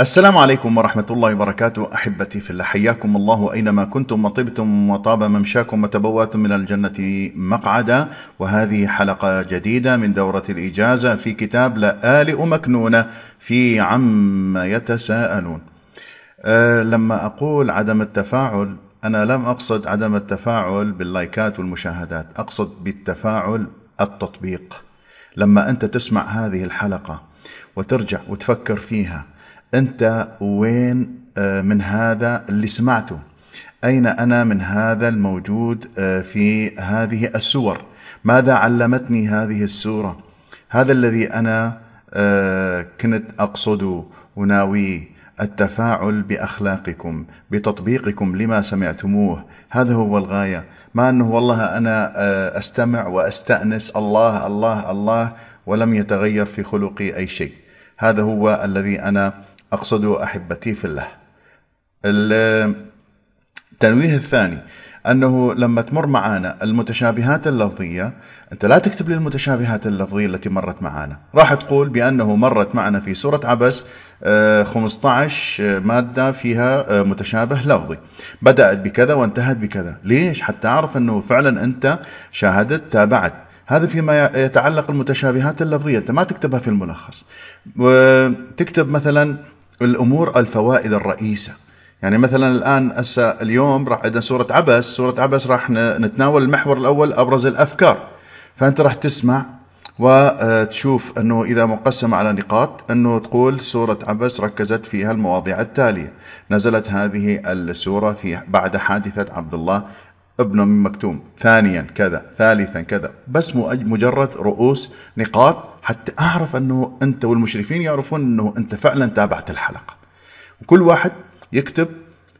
السلام عليكم ورحمة الله وبركاته أحبتي في الله حياكم الله أينما كنتم وطبتم وطاب ممشاكم وتبواتم من الجنة مقعدا وهذه حلقة جديدة من دورة الإجازة في كتاب لآلئ مكنونة في عم يتساءلون أه لما أقول عدم التفاعل أنا لم أقصد عدم التفاعل باللايكات والمشاهدات أقصد بالتفاعل التطبيق لما أنت تسمع هذه الحلقة وترجع وتفكر فيها انت وين آه، من هذا اللي سمعته اين انا من هذا الموجود آه، في هذه السور ماذا علمتني هذه السوره هذا الذي انا آه، كنت اقصده وناويه التفاعل باخلاقكم بتطبيقكم لما سمعتموه هذا هو الغايه ما انه والله انا استمع واستانس الله الله الله ولم يتغير في خلقي اي شيء هذا هو الذي انا أقصد أحبتي في الله التنويه الثاني انه لما تمر معانا المتشابهات اللفظيه انت لا تكتب لي المتشابهات اللفظيه التي مرت معانا راح تقول بانه مرت معنا في سوره عبس 15 آه، آه، ماده فيها آه، متشابه لفظي بدات بكذا وانتهت بكذا ليش حتى اعرف انه فعلا انت شاهدت تابعت هذا فيما يتعلق المتشابهات اللفظيه انت ما تكتبها في الملخص تكتب مثلا الامور الفوائد الرئيسه يعني مثلا الان هسه اليوم راح عندنا سوره عبس سوره عبس راح نتناول المحور الاول ابرز الافكار فانت راح تسمع وتشوف آه، انه اذا مقسم على نقاط انه تقول سوره عبس ركزت فيها المواضيع التاليه نزلت هذه السوره في بعد حادثه عبد الله ابن مكتوم ثانيا كذا ثالثا كذا بس مجرد رؤوس نقاط حتى اعرف انه انت والمشرفين يعرفون انه انت فعلا تابعت الحلقه وكل واحد يكتب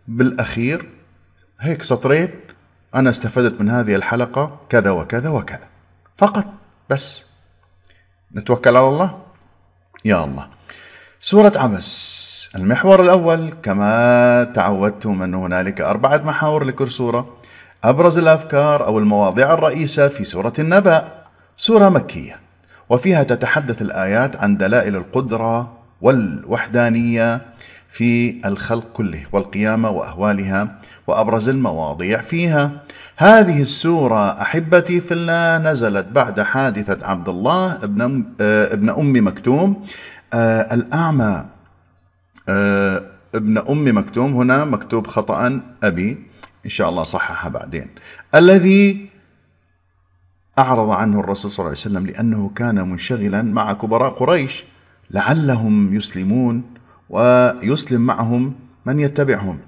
بالاخير هيك سطرين انا استفدت من هذه الحلقه كذا وكذا وكذا فقط بس نتوكل على الله يا الله سورة عبس المحور الأول كما تعودتم أن هنالك أربعة محاور لكل سورة أبرز الأفكار أو المواضيع الرئيسة في سورة النبأ سورة مكية وفيها تتحدث الايات عن دلائل القدره والوحدانيه في الخلق كله والقيامه واهوالها وابرز المواضيع فيها هذه السورة أحبتي في الله نزلت بعد حادثة عبد الله ابن آه، ابن أم مكتوم آه، الأعمى آه، ابن أم مكتوم هنا مكتوب خطأ أبي إن شاء الله صححها بعدين الذي أعرض عنه الرسول صلى الله عليه وسلم لأنه كان منشغلا مع كبراء قريش لعلهم يسلمون ويسلم معهم من يتبعهم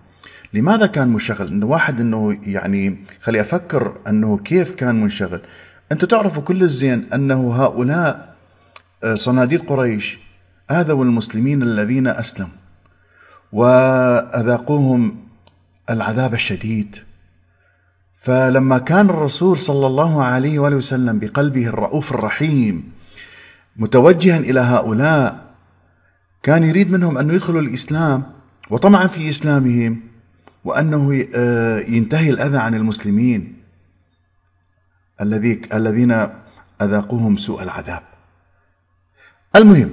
لماذا كان منشغل؟ انه واحد انه يعني خلي افكر انه كيف كان منشغل؟ انتم تعرفوا كل الزين انه هؤلاء آه، صناديد قريش اذوا المسلمين الذين اسلموا واذاقوهم العذاب الشديد فلما كان الرسول صلى الله عليه واله وسلم بقلبه الرؤوف الرحيم متوجها الى هؤلاء كان يريد منهم ان يدخلوا الاسلام وطمعا في اسلامهم وانه آه، ينتهي الاذى عن المسلمين الذي الذين اذاقوهم سوء العذاب. المهم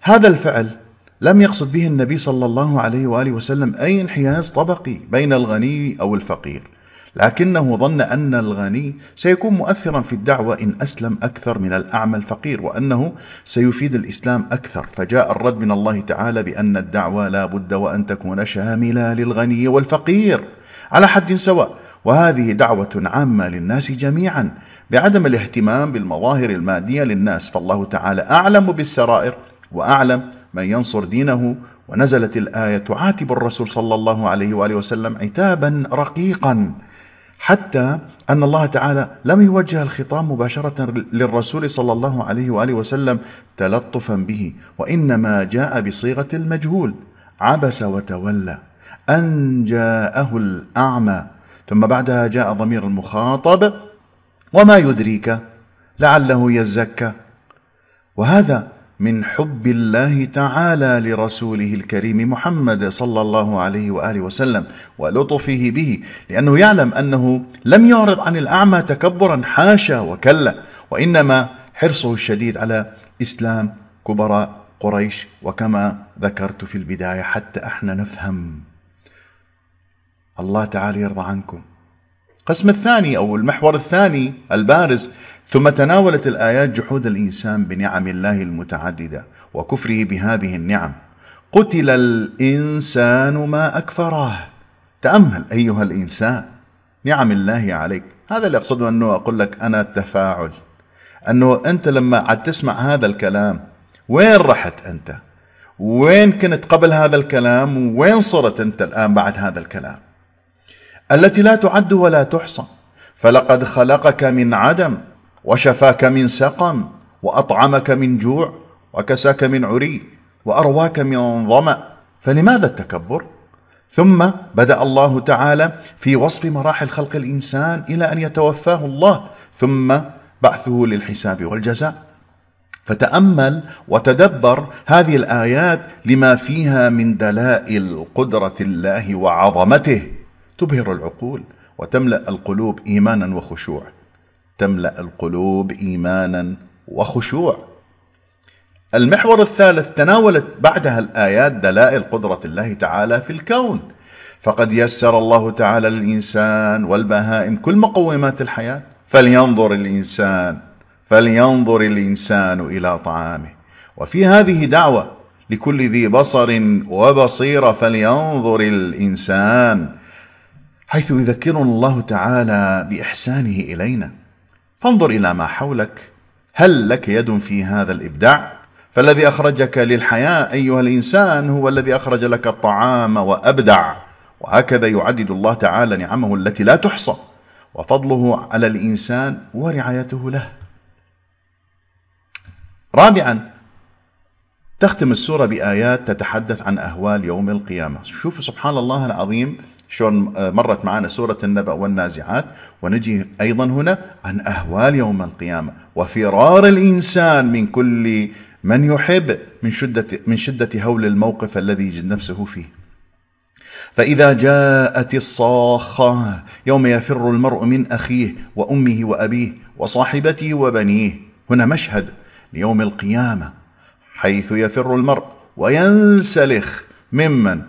هذا الفعل لم يقصد به النبي صلى الله عليه واله وسلم اي انحياز طبقي بين الغني او الفقير. لكنه ظن أن الغني سيكون مؤثرا في الدعوة إن أسلم أكثر من الأعمى الفقير وأنه سيفيد الإسلام أكثر فجاء الرد من الله تعالى بأن الدعوة لا بد وأن تكون شاملة للغني والفقير على حد سواء وهذه دعوة عامة للناس جميعا بعدم الاهتمام بالمظاهر المادية للناس فالله تعالى أعلم بالسرائر وأعلم من ينصر دينه ونزلت الآية تعاتب الرسول صلى الله عليه وآله وسلم عتابا رقيقا حتى أن الله تعالى لم يوجه الخطاب مباشرة للرسول صلى الله عليه وآله وسلم تلطفا به وإنما جاء بصيغة المجهول عبس وتولى أن جاءه الأعمى ثم بعدها جاء ضمير المخاطب وما يدريك لعله يزكى وهذا من حب الله تعالى لرسوله الكريم محمد صلى الله عليه واله وسلم ولطفه به لانه يعلم انه لم يعرض عن الاعمى تكبرا حاشا وكلا وانما حرصه الشديد على اسلام كبراء قريش وكما ذكرت في البدايه حتى احنا نفهم الله تعالى يرضى عنكم القسم الثاني او المحور الثاني البارز ثم تناولت الآيات جحود الإنسان بنعم الله المتعددة وكفره بهذه النعم قتل الإنسان ما أكفره تأمل أيها الإنسان نعم الله عليك هذا اللي أقصده أنه أقول لك أنا التفاعل أنه أنت لما عاد تسمع هذا الكلام وين رحت أنت وين كنت قبل هذا الكلام وين صرت أنت الآن بعد هذا الكلام التي لا تعد ولا تحصى فلقد خلقك من عدم وشفاك من سقم واطعمك من جوع وكساك من عري وارواك من ظما فلماذا التكبر ثم بدا الله تعالى في وصف مراحل خلق الانسان الى ان يتوفاه الله ثم بعثه للحساب والجزاء فتامل وتدبر هذه الايات لما فيها من دلائل قدره الله وعظمته تبهر العقول وتملا القلوب ايمانا وخشوعا تملا القلوب ايمانا وخشوع المحور الثالث تناولت بعدها الايات دلائل قدره الله تعالى في الكون فقد يسر الله تعالى للانسان والبهائم كل مقومات الحياه فلينظر الانسان فلينظر الانسان الى طعامه وفي هذه دعوه لكل ذي بصر وبصيره فلينظر الانسان حيث يذكرنا الله تعالى باحسانه الينا فانظر إلى ما حولك هل لك يد في هذا الإبداع؟ فالذي أخرجك للحياة أيها الإنسان هو الذي أخرج لك الطعام وأبدع وهكذا يعدد الله تعالى نعمه التي لا تحصى وفضله على الإنسان ورعايته له رابعا تختم السورة بآيات تتحدث عن أهوال يوم القيامة شوفوا سبحان الله العظيم شلون آه، مرت معنا سورة النبأ والنازعات ونجي أيضا هنا عن أهوال يوم القيامة وفرار الإنسان من كل من يحب من شدة, من شدة هول الموقف الذي يجد نفسه فيه فإذا جاءت الصاخة يوم يفر المرء من أخيه وأمه وأبيه وصاحبته وبنيه هنا مشهد ليوم القيامة حيث يفر المرء وينسلخ ممن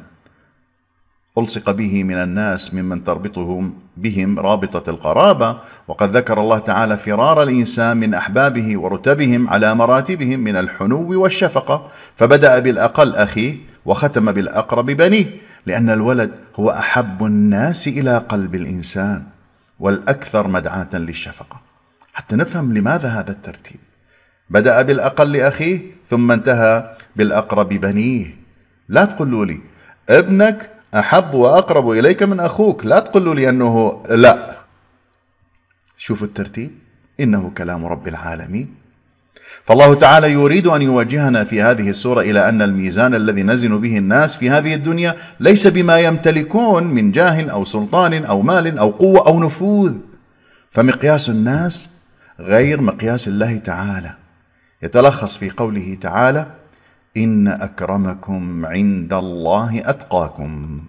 ألصق به من الناس ممن تربطهم بهم رابطة القرابة وقد ذكر الله تعالى فرار الإنسان من أحبابه ورتبهم على مراتبهم من الحنو والشفقة فبدأ بالأقل أخيه وختم بالأقرب بنيه لأن الولد هو أحب الناس إلى قلب الإنسان والأكثر مدعاة للشفقة حتى نفهم لماذا هذا الترتيب بدأ بالأقل أخيه ثم انتهى بالأقرب بنيه لا تقولوا لي ابنك أحب وأقرب إليك من أخوك لا تقل لي أنه لا شوفوا الترتيب إنه كلام رب العالمين فالله تعالى يريد أن يوجهنا في هذه السورة إلى أن الميزان الذي نزن به الناس في هذه الدنيا ليس بما يمتلكون من جاه أو سلطان أو مال أو قوة أو نفوذ فمقياس الناس غير مقياس الله تعالى يتلخص في قوله تعالى ان اكرمكم عند الله اتقاكم.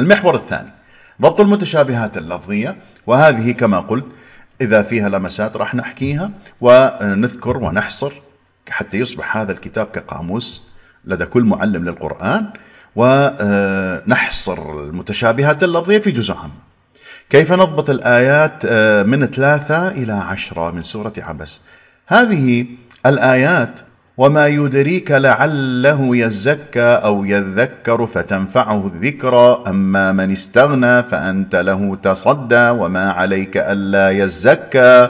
المحور الثاني ضبط المتشابهات اللفظيه وهذه كما قلت اذا فيها لمسات راح نحكيها ونذكر ونحصر حتى يصبح هذا الكتاب كقاموس لدى كل معلم للقران ونحصر المتشابهات اللفظيه في جزء عام. كيف نضبط الآيات آه، من ثلاثة إلى عشرة من سورة عبس هذه الآيات وما يدريك لعله يزكى او يذكر فتنفعه الذكرى اما من استغنى فانت له تصدى وما عليك الا يزكى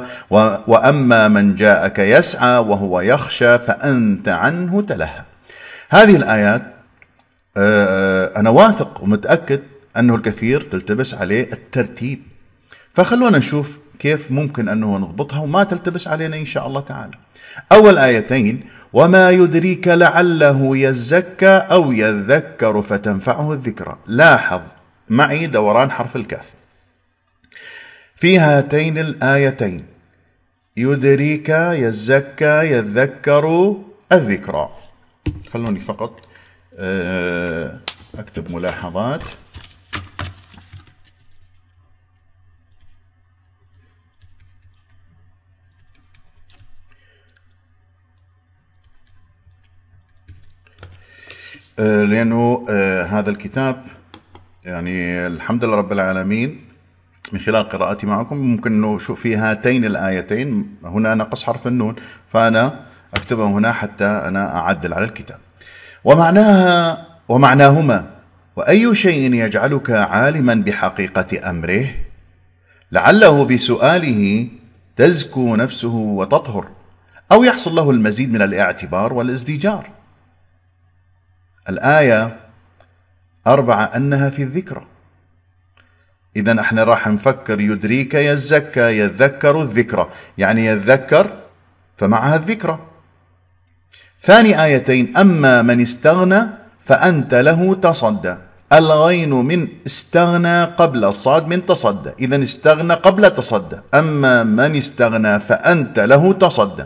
واما من جاءك يسعى وهو يخشى فانت عنه تلهى هذه الايات آه، انا واثق ومتاكد انه الكثير تلتبس عليه الترتيب فخلونا نشوف كيف ممكن انه نضبطها وما تلتبس علينا ان شاء الله تعالى اول ايتين وما يدريك لعله يزكى او يذكر فتنفعه الذكرى لاحظ معي دوران حرف الكاف في هاتين الايتين يدريك يزكى يذكر الذكرى خلوني فقط آه، اكتب ملاحظات آه، لانه آه، هذا الكتاب يعني الحمد لله رب العالمين من خلال قراءتي معكم ممكن انه شو في هاتين الايتين هنا نقص حرف النون فانا اكتبها هنا حتى انا اعدل على الكتاب ومعناها ومعناهما واي شيء يجعلك عالما بحقيقه امره لعله بسؤاله تزكو نفسه وتطهر او يحصل له المزيد من الاعتبار والازدجار الآية أربعة أنها في الذكرى إذا احنا راح نفكر يدريك يزكى يذكر الذكرى يعني يذكر فمعها الذكرى ثاني آيتين أما من استغنى فأنت له تصدى الغين من استغنى قبل الصاد من تصدى إذا استغنى قبل تصدى أما من استغنى فأنت له تصدى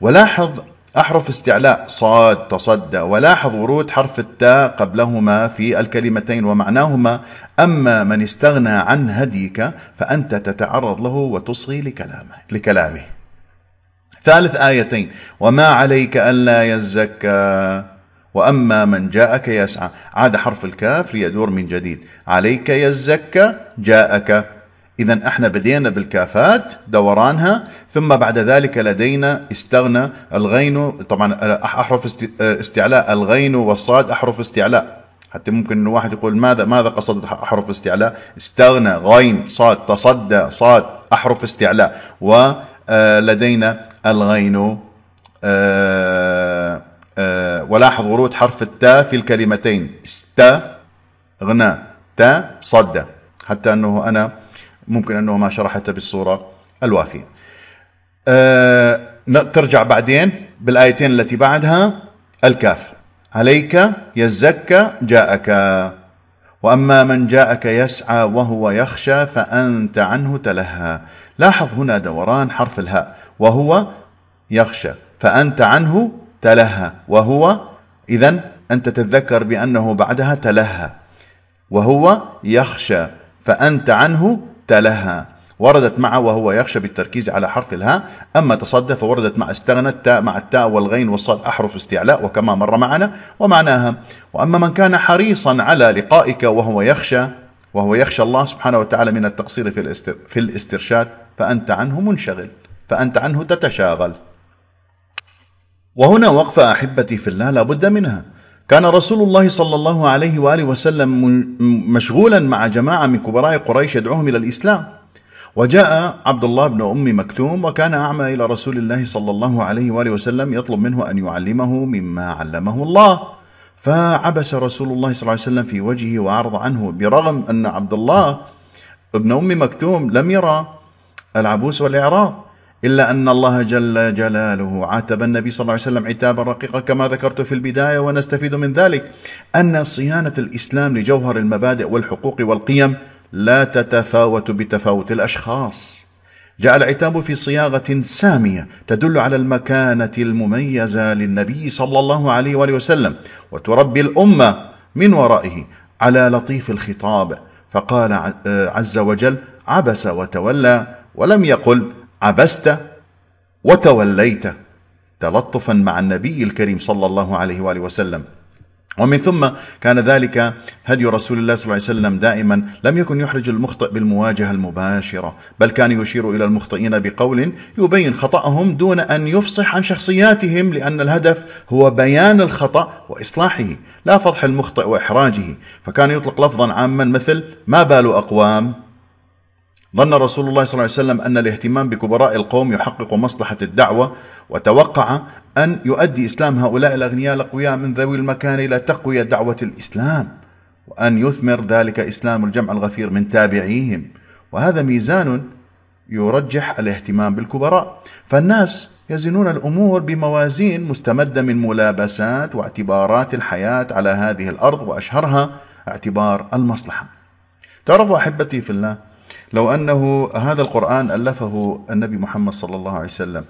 ولاحظ أحرف استعلاء صاد تصدى ولاحظ ورود حرف التاء قبلهما في الكلمتين ومعناهما أما من استغنى عن هديك فأنت تتعرض له وتصغي لكلامه, لكلامه ثالث آيتين وما عليك ألا يزكى وأما من جاءك يسعى عاد حرف الكاف ليدور من جديد عليك يزكى جاءك إذا احنا بدينا بالكافات دورانها ثم بعد ذلك لدينا استغنى الغين طبعا أحرف استعلاء الغين والصاد أحرف استعلاء حتى ممكن واحد يقول ماذا ماذا قصدت أحرف استعلاء استغنى غين صاد تصدى صاد أحرف استعلاء ولدينا آه، الغين آه، آه، ولاحظ ورود حرف التاء في الكلمتين استغنى غنى تا حتى أنه أنا ممكن أنه ما شرحته بالصورة الوافية أه ترجع بعدين بالآيتين التي بعدها الكاف عليك يزكى جاءك وأما من جاءك يسعى وهو يخشى فأنت عنه تلهى لاحظ هنا دوران حرف الهاء وهو يخشى فأنت عنه تلهى وهو إذا أنت تتذكر بأنه بعدها تلهى وهو يخشى فأنت عنه تلها وردت مع وهو يخشى بالتركيز على حرف الهاء أما تصدى فوردت مع استغنى التاء مع التاء والغين والصاد أحرف استعلاء وكما مر معنا ومعناها وأما من كان حريصا على لقائك وهو يخشى وهو يخشى الله سبحانه وتعالى من التقصير في, الاستر في الاسترشاد فأنت عنه منشغل فأنت عنه تتشاغل وهنا وقفة أحبتي في الله لابد منها كان رسول الله صلى الله عليه واله وسلم مشغولا مع جماعه من كبراء قريش يدعوهم الى الاسلام. وجاء عبد الله بن ام مكتوم وكان اعمى الى رسول الله صلى الله عليه واله وسلم يطلب منه ان يعلمه مما علمه الله. فعبس رسول الله صلى الله عليه وسلم في وجهه واعرض عنه برغم ان عبد الله بن ام مكتوم لم يرى العبوس والاعراض إلا أن الله جل جلاله عاتب النبي صلى الله عليه وسلم عتابا رقيقا كما ذكرت في البداية ونستفيد من ذلك أن صيانة الإسلام لجوهر المبادئ والحقوق والقيم لا تتفاوت بتفاوت الأشخاص جاء العتاب في صياغة سامية تدل على المكانة المميزة للنبي صلى الله عليه وآله وسلم وتربي الأمة من ورائه على لطيف الخطاب فقال آه، عز وجل عبس وتولى ولم يقل عبست وتوليت تلطفا مع النبي الكريم صلى الله عليه واله وسلم ومن ثم كان ذلك هدي رسول الله صلى الله عليه وسلم دائما لم يكن يحرج المخطئ بالمواجهه المباشره، بل كان يشير الى المخطئين بقول يبين خطأهم دون ان يفصح عن شخصياتهم لان الهدف هو بيان الخطأ واصلاحه، لا فضح المخطئ واحراجه، فكان يطلق لفظا عاما مثل ما بال اقوام ظن رسول الله صلى الله عليه وسلم أن الاهتمام بكبراء القوم يحقق مصلحة الدعوة وتوقع أن يؤدي إسلام هؤلاء الأغنياء الأقوياء من ذوي المكان إلى تقوية دعوة الإسلام وأن يثمر ذلك إسلام الجمع الغفير من تابعيهم وهذا ميزان يرجح الاهتمام بالكبراء فالناس يزنون الأمور بموازين مستمدة من ملابسات واعتبارات الحياة على هذه الأرض وأشهرها اعتبار المصلحة تعرفوا أحبتي في الله لو أنه هذا القرآن ألفه النبي محمد صلى الله عليه وسلم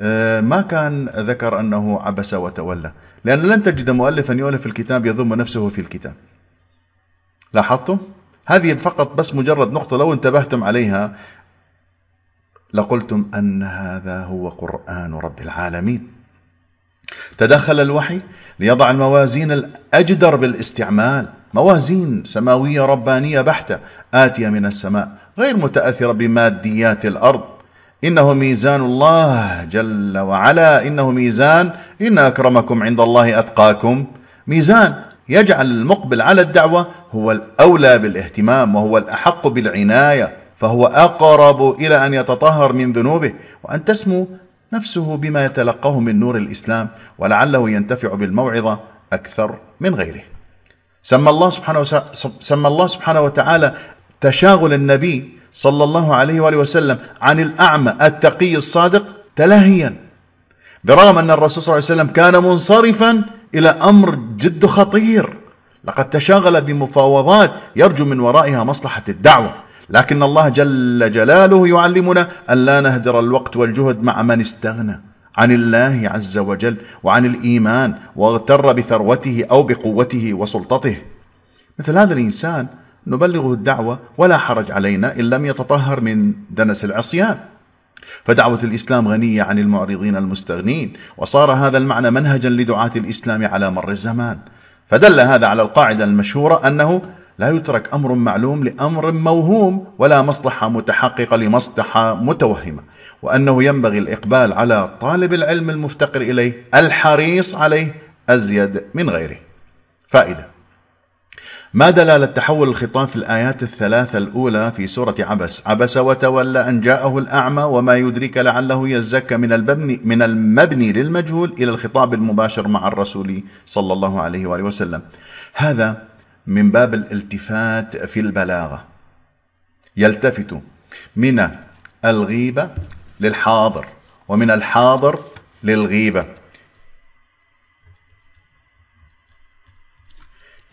آه، ما كان ذكر أنه عبس وتولى لأن لن تجد مؤلفا يؤلف الكتاب يضم نفسه في الكتاب لاحظتم؟ هذه فقط بس مجرد نقطة لو انتبهتم عليها لقلتم أن هذا هو قرآن رب العالمين تدخل الوحي ليضع الموازين الأجدر بالاستعمال موازين سماوية ربانية بحتة آتية من السماء غير متأثرة بماديات الأرض إنه ميزان الله جل وعلا إنه ميزان إن أكرمكم عند الله أتقاكم ميزان يجعل المقبل على الدعوة هو الأولى بالاهتمام وهو الأحق بالعناية فهو أقرب إلى أن يتطهر من ذنوبه وأن تسمو نفسه بما يتلقاه من نور الإسلام ولعله ينتفع بالموعظة أكثر من غيره سمى الله سبحانه سمى الله سبحانه وتعالى تشاغل النبي صلى الله عليه واله وسلم عن الاعمى التقي الصادق تلهيا برغم ان الرسول صلى الله عليه وسلم كان منصرفا الى امر جد خطير لقد تشاغل بمفاوضات يرجو من ورائها مصلحه الدعوه لكن الله جل جلاله يعلمنا ان لا نهدر الوقت والجهد مع من استغنى عن الله عز وجل وعن الايمان واغتر بثروته او بقوته وسلطته مثل هذا الانسان نبلغه الدعوه ولا حرج علينا ان لم يتطهر من دنس العصيان فدعوة الإسلام غنية عن المعرضين المستغنين وصار هذا المعنى منهجا لدعاة الإسلام على مر الزمان فدل هذا على القاعدة المشهورة أنه لا يترك أمر معلوم لأمر موهوم ولا مصلحة متحققة لمصلحة متوهمة وأنه ينبغي الإقبال على طالب العلم المفتقر إليه الحريص عليه أزيد من غيره فائدة ما دلالة تحول الخطاب في الآيات الثلاثة الأولى في سورة عبس عبس وتولى أن جاءه الأعمى وما يدريك لعله يزكى من المبني, من المبني للمجهول إلى الخطاب المباشر مع الرسول صلى الله عليه وآله وسلم هذا من باب الالتفات في البلاغه يلتفت من الغيبه للحاضر ومن الحاضر للغيبه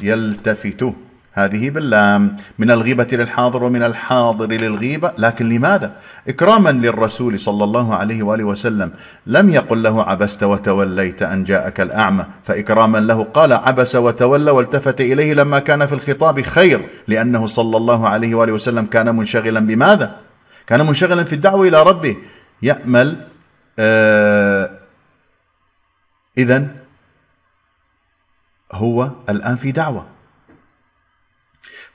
يلتفت هذه باللام من الغيبة للحاضر ومن الحاضر للغيبة لكن لماذا؟ إكراما للرسول صلى الله عليه وآله وسلم لم يقل له عبست وتوليت أن جاءك الأعمى فإكراما له قال عبس وتولى والتفت إليه لما كان في الخطاب خير لأنه صلى الله عليه وآله وسلم كان منشغلا بماذا؟ كان منشغلا في الدعوة إلى ربه يأمل آه إذا هو الآن في دعوة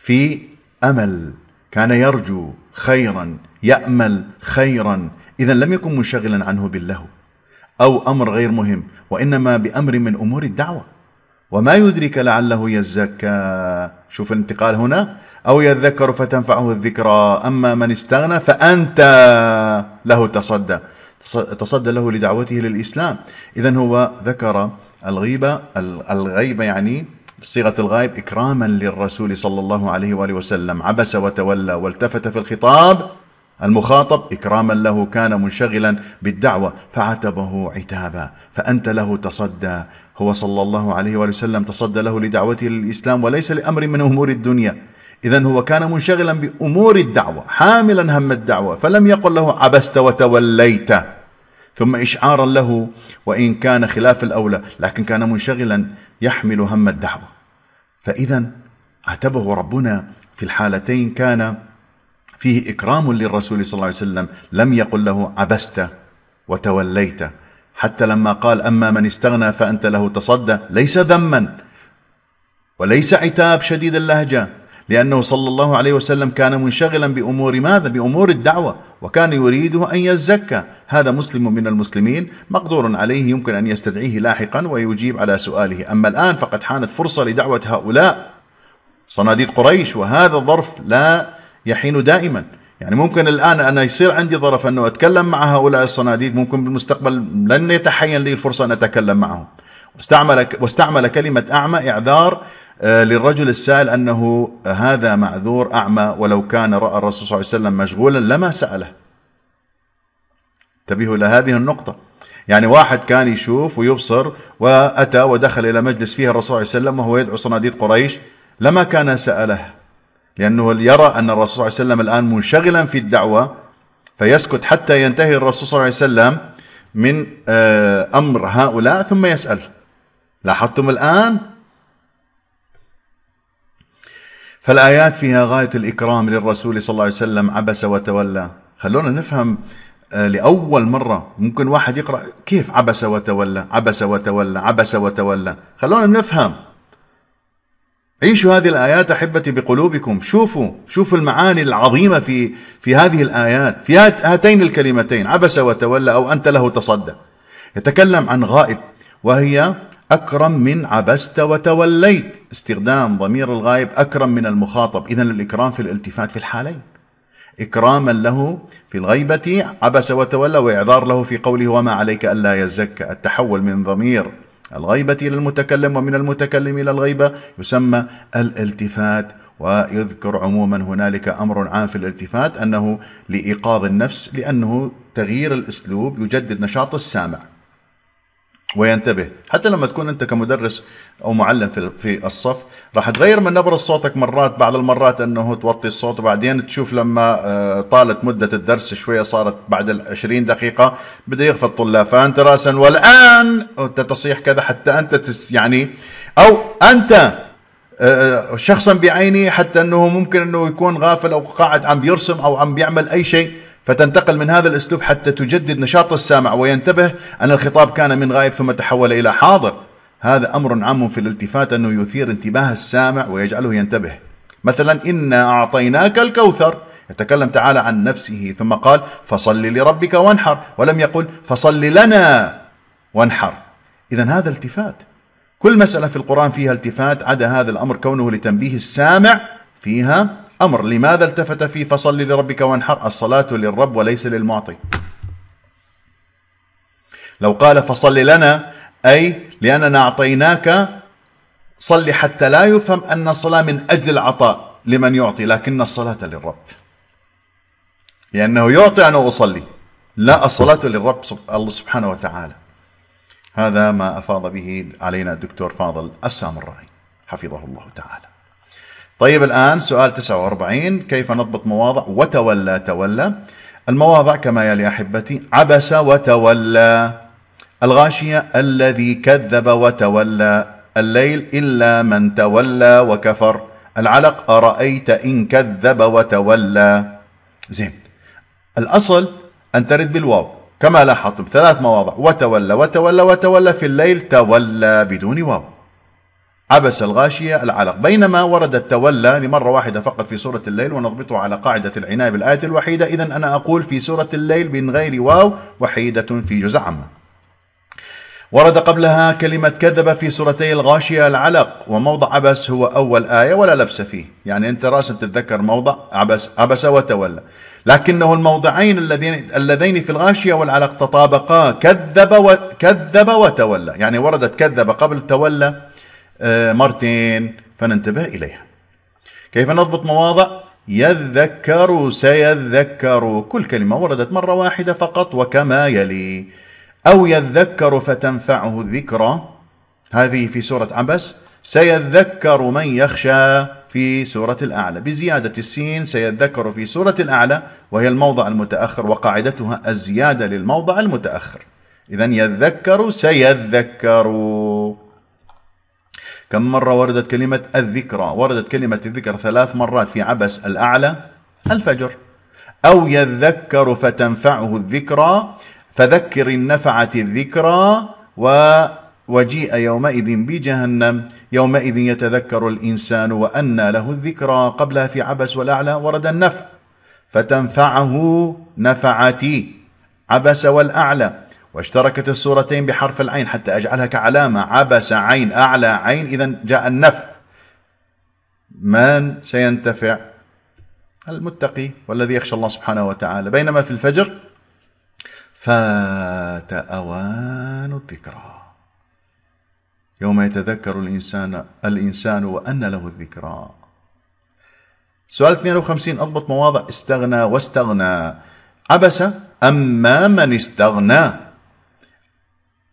في امل كان يرجو خيرا يامل خيرا اذا لم يكن منشغلا عنه باللهو او امر غير مهم وانما بامر من امور الدعوه وما يدرك لعله يزكى شوف الانتقال هنا او يذكر فتنفعه الذكرى اما من استغنى فانت له تصدى تصدى له لدعوته للاسلام اذا هو ذكر الغيبه الغيبه يعني صيغة الغائب إكراما للرسول صلى الله عليه وآله وسلم عبس وتولى والتفت في الخطاب المخاطب إكراما له كان منشغلا بالدعوة فعتبه عتابا فأنت له تصدى هو صلى الله عليه وآله وسلم تصدى له لدعوته للإسلام وليس لأمر من أمور الدنيا إذا هو كان منشغلا بأمور الدعوة حاملا هم الدعوة فلم يقل له عبست وتوليت ثم إشعارا له وإن كان خلاف الأولى لكن كان منشغلا يحمل هم الدعوة فإذا عاتبه ربنا في الحالتين كان فيه إكرام للرسول صلى الله عليه وسلم لم يقل له عبست وتوليت حتى لما قال أما من استغنى فأنت له تصدى ليس ذما وليس عتاب شديد اللهجة لأنه صلى الله عليه وسلم كان منشغلا بأمور ماذا؟ بأمور الدعوة وكان يريده أن يزكى هذا مسلم من المسلمين مقدور عليه يمكن أن يستدعيه لاحقا ويجيب على سؤاله أما الآن فقد حانت فرصة لدعوة هؤلاء صناديد قريش وهذا الظرف لا يحين دائما يعني ممكن الآن أنا يصير عندي ظرف أنه أتكلم مع هؤلاء الصناديد ممكن بالمستقبل لن يتحين لي الفرصة أن أتكلم معهم واستعمل, واستعمل كلمة أعمى إعذار آه، للرجل السائل أنه هذا معذور أعمى ولو كان رأى الرسول صلى الله عليه وسلم مشغولا لما سأله انتبهوا إلى هذه النقطة يعني واحد كان يشوف ويبصر وأتى ودخل إلى مجلس فيه الرسول صلى الله عليه وسلم وهو يدعو صناديد قريش لما كان سأله لأنه يرى أن الرسول صلى الله عليه وسلم الآن منشغلا في الدعوة فيسكت حتى ينتهي الرسول صلى الله عليه وسلم من آه، أمر هؤلاء ثم يسأل لاحظتم الآن فالآيات فيها غاية الإكرام للرسول صلى الله عليه وسلم عبس وتولى خلونا نفهم آه، لأول مرة ممكن واحد يقرأ كيف عبس وتولى عبس وتولى عبس وتولى خلونا نفهم عيشوا هذه الآيات أحبتي بقلوبكم شوفوا شوفوا المعاني العظيمة في في هذه الآيات في هاتين الكلمتين عبس وتولى أو أنت له تصدى يتكلم عن غائب وهي أكرم من عبست وتوليت استخدام ضمير الغائب أكرم من المخاطب إذا الإكرام في الالتفات في الحالين إكراما له في الغيبة عبس وتولى وإعذار له في قوله وما عليك ألا يزكى التحول من ضمير الغيبة إلى المتكلم ومن المتكلم إلى الغيبة يسمى الالتفات ويذكر عموما هنالك أمر عام في الالتفات أنه لإيقاظ النفس لأنه تغيير الأسلوب يجدد نشاط السامع وينتبه حتى لما تكون انت كمدرس او معلم في الصف راح تغير من نبرة صوتك مرات بعض المرات انه توطي الصوت وبعدين تشوف لما آه، طالت مدة الدرس شوية صارت بعد ال 20 دقيقة بده يغفى الطلاب فانت راسا والان تصيح كذا حتى انت تس يعني او انت آه، آه، شخصا بعيني حتى انه ممكن انه يكون غافل او قاعد عم بيرسم او عم بيعمل اي شيء فتنتقل من هذا الاسلوب حتى تجدد نشاط السامع وينتبه ان الخطاب كان من غائب ثم تحول الى حاضر هذا امر عام في الالتفات انه يثير انتباه السامع ويجعله ينتبه مثلا انا اعطيناك الكوثر يتكلم تعالى عن نفسه ثم قال فصل لربك وانحر ولم يقل فصل لنا وانحر اذا هذا التفات كل مساله في القران فيها التفات عدا هذا الامر كونه لتنبيه السامع فيها أمر لماذا التفت في فصل لربك وانحر الصلاة للرب وليس للمعطي لو قال فصل لنا أي لأننا أعطيناك صلي حتى لا يفهم أن الصلاة من أجل العطاء لمن يعطي لكن الصلاة للرب لأنه يعطي أنا أصلي لا الصلاة للرب الله سبحانه وتعالى هذا ما أفاض به علينا الدكتور فاضل السامرائي حفظه الله تعالى طيب الآن سؤال 49 كيف نضبط مواضع وتولى تولى المواضع كما يلي أحبتي عبس وتولى الغاشية الذي كذب وتولى الليل إلا من تولى وكفر العلق أرأيت إن كذب وتولى زين الأصل أن ترد بالواو كما لاحظتم ثلاث مواضع وتولى وتولى وتولى في الليل تولى بدون واو عبس الغاشية العلق بينما ورد التولى لمرة واحدة فقط في سورة الليل ونضبطه على قاعدة العناية بالآية الوحيدة إذا أنا أقول في سورة الليل من غير واو وحيدة في جزء عم ورد قبلها كلمة كذب في سورتي الغاشية العلق وموضع عبس هو أول آية ولا لبس فيه يعني أنت راسا تتذكر موضع عبس, عبس وتولى لكنه الموضعين اللذين, اللذين في الغاشية والعلق تطابقا كذب, وكذب وتولى يعني وردت كذب قبل تولى آه، مرتين فننتبه إليها كيف نضبط مواضع يذكر سيذكر كل كلمة وردت مرة واحدة فقط وكما يلي أو يذكر فتنفعه الذكرى هذه في سورة عبس سيذكر من يخشى في سورة الأعلى بزيادة السين سيذكر في سورة الأعلى وهي الموضع المتأخر وقاعدتها الزيادة للموضع المتأخر إذا يذكر سيذكر كم مرة وردت كلمة الذكرى وردت كلمة الذكر ثلاث مرات في عبس الأعلى الفجر أو يذكر فتنفعه الذكرى فذكر النفعة الذكرى و وجيء يومئذ بجهنم يومئذ يتذكر الإنسان وأنى له الذكرى قبلها في عبس والأعلى ورد النفع فتنفعه نفعتي عبس والأعلى واشتركت السورتين بحرف العين حتى أجعلها كعلامة عبس عين أعلى عين إذا جاء النفع من سينتفع المتقي والذي يخشى الله سبحانه وتعالى بينما في الفجر فات أوان الذكرى يوم يتذكر الإنسان الإنسان وأن له الذكرى سؤال 52 أضبط مواضع استغنى واستغنى عبس أما من استغنى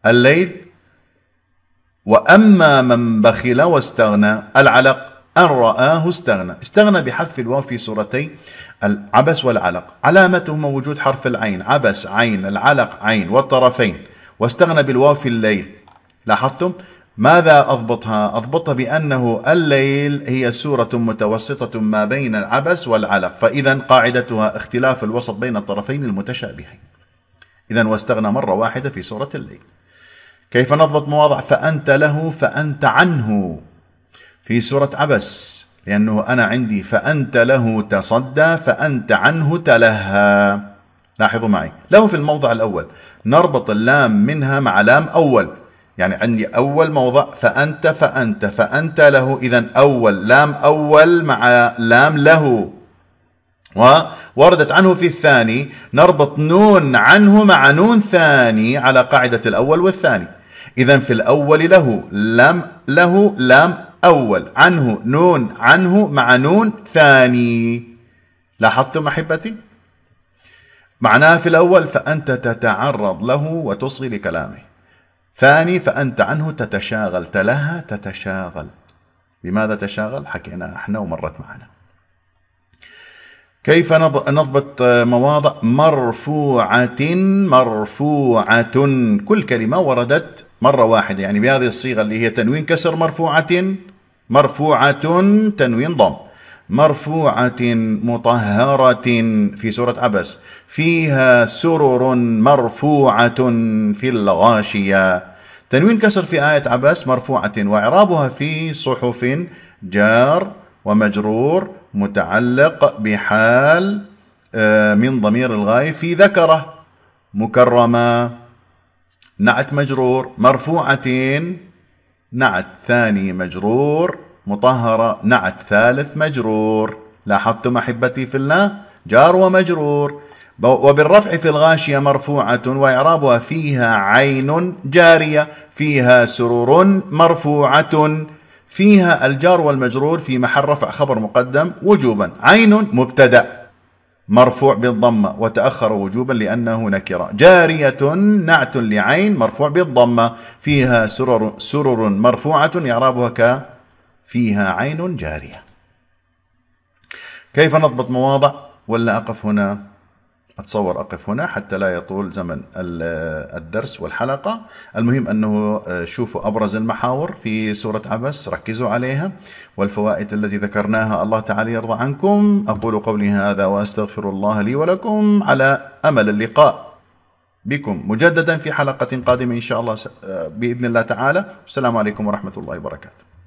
الليل وأما من بخل واستغنى العلق أن رآه استغنى استغنى بحذف الواو في سورتي العبس والعلق علامتهما وجود حرف العين عبس عين العلق عين والطرفين واستغنى بالواو في الليل لاحظتم ماذا أضبطها؟ أضبطها بأنه الليل هي سورة متوسطة ما بين العبس والعلق فإذا قاعدتها اختلاف الوسط بين الطرفين المتشابهين إذا واستغنى مرة واحدة في سورة الليل كيف نضبط مواضع فأنت له فأنت عنه في سورة عبس لأنه أنا عندي فأنت له تصدى فأنت عنه تلهى لاحظوا معي له في الموضع الأول نربط اللام منها مع لام أول يعني عندي أول موضع فأنت فأنت فأنت له إذا أول لام أول مع لام له ووردت عنه في الثاني نربط نون عنه مع نون ثاني على قاعدة الأول والثاني إذا في الأول له لم له لام أول عنه نون عنه مع نون ثاني لاحظتم أحبتي؟ معناها في الأول فأنت تتعرض له وتصغي لكلامه ثاني فأنت عنه تتشاغل تلهى تتشاغل بماذا تشاغل؟ حكينا احنا ومرت معنا كيف نضبط مواضع مرفوعة مرفوعة كل كلمة وردت مرة واحدة يعني بهذه الصيغة اللي هي تنوين كسر مرفوعة مرفوعة تنوين ضم مرفوعة مطهرة في سورة عبس فيها سرر مرفوعة في الغاشية تنوين كسر في آية عبس مرفوعة وإعرابها في صحف جار ومجرور متعلق بحال آه، من ضمير الغاية في ذكره مكرمة نعت مجرور مرفوعتين نعت ثاني مجرور مطهرة نعت ثالث مجرور لاحظتم أحبتي في الله جار ومجرور وبالرفع في الغاشية مرفوعة وإعرابها فيها عين جارية فيها سرور مرفوعة فيها الجار والمجرور في محل رفع خبر مقدم وجوبا عين مبتدأ مرفوع بالضمة وتأخر وجوبا لأنه نكرة جارية نعت لعين مرفوع بالضمة فيها سرر, سرر مرفوعة يعرابها ك فيها عين جارية كيف نضبط مواضع ولا أقف هنا؟ أتصور أقف هنا حتى لا يطول زمن الدرس والحلقة المهم أنه آه، شوفوا أبرز المحاور في سورة عبس ركزوا عليها والفوائد التي ذكرناها الله تعالى يرضى عنكم أقول قولي هذا وأستغفر الله لي ولكم على أمل اللقاء بكم مجددا في حلقة قادمة إن شاء الله آه، بإذن الله تعالى السلام عليكم ورحمة الله وبركاته